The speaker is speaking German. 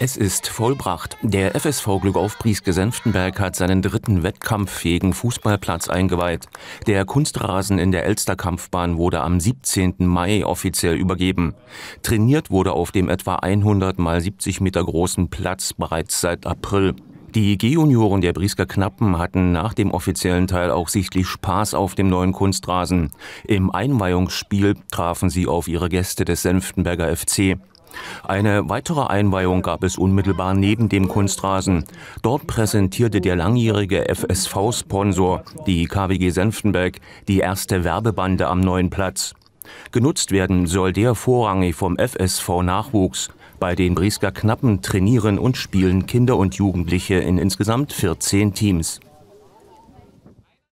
Es ist vollbracht. Der FSV Glück auf Prieske-Senftenberg hat seinen dritten wettkampffähigen Fußballplatz eingeweiht. Der Kunstrasen in der Elsterkampfbahn wurde am 17. Mai offiziell übergeben. Trainiert wurde auf dem etwa 100 mal 70 Meter großen Platz bereits seit April. Die G-Junioren der Briesker Knappen hatten nach dem offiziellen Teil auch sichtlich Spaß auf dem neuen Kunstrasen. Im Einweihungsspiel trafen sie auf ihre Gäste des Senftenberger FC. Eine weitere Einweihung gab es unmittelbar neben dem Kunstrasen. Dort präsentierte der langjährige FSV-Sponsor, die KWG Senftenberg, die erste Werbebande am neuen Platz. Genutzt werden soll der vorrangig vom FSV-Nachwuchs. Bei den Briesker Knappen trainieren und spielen Kinder und Jugendliche in insgesamt 14 Teams.